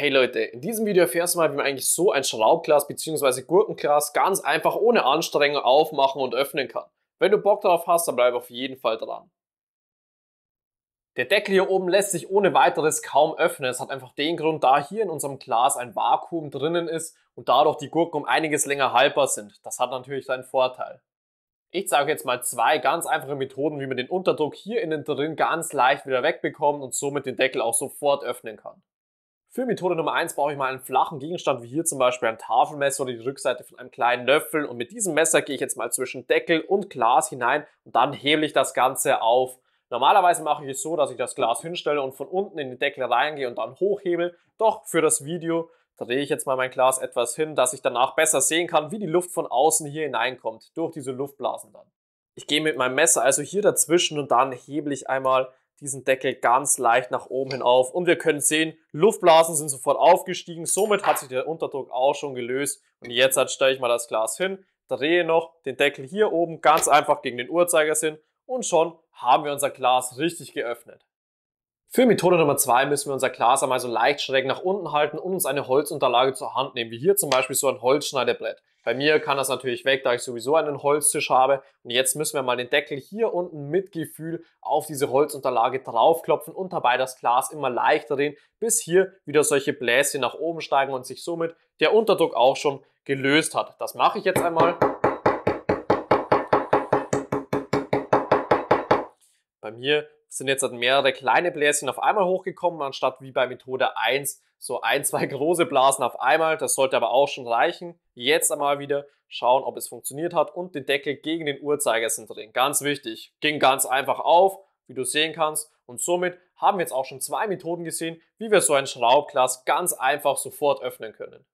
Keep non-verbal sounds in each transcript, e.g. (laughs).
Hey Leute, in diesem Video erfährst du mal, wie man eigentlich so ein Schraubglas bzw. Gurkenglas ganz einfach ohne Anstrengung aufmachen und öffnen kann. Wenn du Bock darauf hast, dann bleib auf jeden Fall dran. Der Deckel hier oben lässt sich ohne weiteres kaum öffnen. Es hat einfach den Grund, da hier in unserem Glas ein Vakuum drinnen ist und dadurch die Gurken um einiges länger haltbar sind. Das hat natürlich seinen Vorteil. Ich zeige jetzt mal zwei ganz einfache Methoden, wie man den Unterdruck hier innen drin ganz leicht wieder wegbekommt und somit den Deckel auch sofort öffnen kann. Für Methode Nummer 1 brauche ich mal einen flachen Gegenstand, wie hier zum Beispiel ein Tafelmesser oder die Rückseite von einem kleinen Löffel. Und mit diesem Messer gehe ich jetzt mal zwischen Deckel und Glas hinein und dann hebel ich das Ganze auf. Normalerweise mache ich es so, dass ich das Glas hinstelle und von unten in den Deckel reingehe und dann hochhebe. Doch für das Video drehe ich jetzt mal mein Glas etwas hin, dass ich danach besser sehen kann, wie die Luft von außen hier hineinkommt, durch diese Luftblasen dann. Ich gehe mit meinem Messer also hier dazwischen und dann hebel ich einmal diesen Deckel ganz leicht nach oben hin auf. Und wir können sehen, Luftblasen sind sofort aufgestiegen. Somit hat sich der Unterdruck auch schon gelöst. Und jetzt halt stelle ich mal das Glas hin, drehe noch den Deckel hier oben ganz einfach gegen den Uhrzeigersinn und schon haben wir unser Glas richtig geöffnet. Für Methode Nummer zwei müssen wir unser Glas einmal so leicht schräg nach unten halten und uns eine Holzunterlage zur Hand nehmen, wie hier zum Beispiel so ein Holzschneidebrett. Bei mir kann das natürlich weg, da ich sowieso einen Holztisch habe. Und jetzt müssen wir mal den Deckel hier unten mit Gefühl auf diese Holzunterlage draufklopfen und dabei das Glas immer leichter drehen, bis hier wieder solche Bläschen nach oben steigen und sich somit der Unterdruck auch schon gelöst hat. Das mache ich jetzt einmal. Bei mir sind jetzt halt mehrere kleine Bläschen auf einmal hochgekommen, anstatt wie bei Methode 1 so ein, zwei (laughs) große Blasen auf einmal. Das sollte aber auch schon reichen. Jetzt einmal wieder schauen, ob es funktioniert hat und den Deckel gegen den Uhrzeigersinn drehen. Ganz wichtig. Ging ganz einfach auf, wie du sehen kannst. Und somit haben wir jetzt auch schon zwei Methoden gesehen, wie wir so ein Schraubglas ganz einfach sofort öffnen können.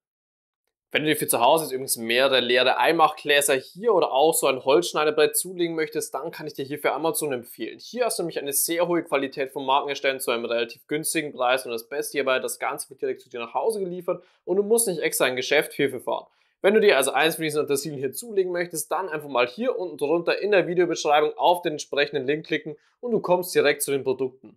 Wenn du dir für zu Hause jetzt übrigens mehrere leere Eimachgläser hier oder auch so ein Holzschneidebrett zulegen möchtest, dann kann ich dir hierfür Amazon empfehlen. Hier hast du nämlich eine sehr hohe Qualität von Markenherstellern zu einem relativ günstigen Preis und das Beste hierbei, das Ganze wird direkt zu dir nach Hause geliefert und du musst nicht extra ein Geschäft hierfür fahren. Wenn du dir also eins von diesen Untersilien hier zulegen möchtest, dann einfach mal hier unten drunter in der Videobeschreibung auf den entsprechenden Link klicken und du kommst direkt zu den Produkten.